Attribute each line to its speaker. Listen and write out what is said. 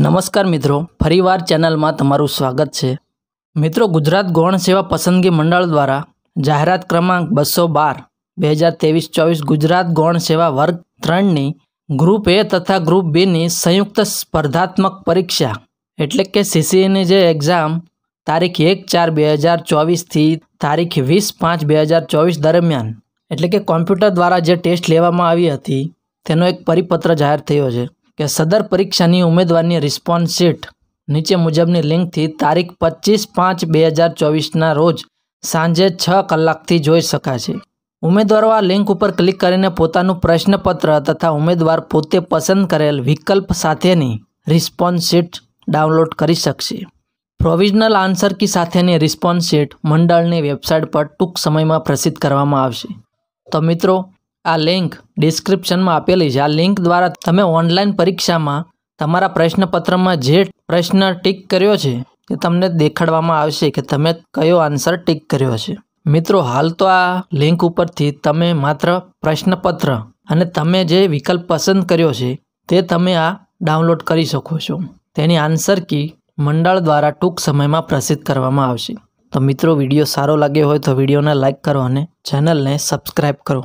Speaker 1: નમસ્કાર મિત્રો ફરીવાર ચેનલમાં તમારું સ્વાગત છે મિત્રો ગુજરાત ગૌણ સેવા પસંદગી મંડળ દ્વારા જાહેરાત ક્રમાંક બસો બાર બે હજાર ત્રેવીસ ચોવીસ ગુજરાત ગૌણ સેવા વર્ગ ત્રણની ગ્રુપ એ તથા ગ્રુપ બીની સંયુક્ત સ્પર્ધાત્મક પરીક્ષા એટલે કે સીસીઈની જે એક્ઝામ તારીખ એક ચાર બે હજાર ચોવીસથી તારીખ વીસ પાંચ બે હજાર ચોવીસ દરમિયાન એટલે કે કોમ્પ્યુટર દ્વારા જે ટેસ્ટ લેવામાં આવી હતી તેનો એક પરિપત્ર જાહેર થયો છે કે સદર પરીક્ષાની ઉમેદવારની રિસ્પોન્સ શીટ નીચે મુજબની લિંકથી તારીખ પચીસ પાંચ બે હજાર ચોવીસના રોજ સાંજે છ કલાકથી જોઈ શકાશે ઉમેદવારો આ લિંક ઉપર ક્લિક કરીને પોતાનું પ્રશ્નપત્ર તથા ઉમેદવાર પોતે પસંદ કરેલ વિકલ્પ સાથેની રિસ્પોન્સ શીટ ડાઉનલોડ કરી શકશે પ્રોવિઝનલ આન્સર કી સાથેની રિસ્પોન્સ શીટ મંડળની વેબસાઇટ પર ટૂંક સમયમાં પ્રસિદ્ધ કરવામાં આવશે તો મિત્રો આ લિંક ડિસ્ક્રિપ્શનમાં આપેલી છે આ લિંક દ્વારા તમે ઓનલાઈન પરીક્ષામાં તમારા પ્રશ્નપત્રમાં જે પ્રશ્ન ટીક કર્યો છે એ તમને દેખાડવામાં આવશે કે તમે કયો આન્સર ટીક કર્યો છે મિત્રો હાલ તો આ લિંક ઉપરથી તમે માત્ર પ્રશ્નપત્ર અને તમે જે વિકલ્પ પસંદ કર્યો છે તે તમે આ ડાઉનલોડ કરી શકો છો તેની આન્સર કી મંડળ દ્વારા ટૂંક સમયમાં પ્રસિદ્ધ કરવામાં આવશે તો મિત્રો વિડીયો સારો લાગ્યો હોય તો વિડીયોને લાઇક કરો અને ચેનલને સબસ્ક્રાઈબ કરો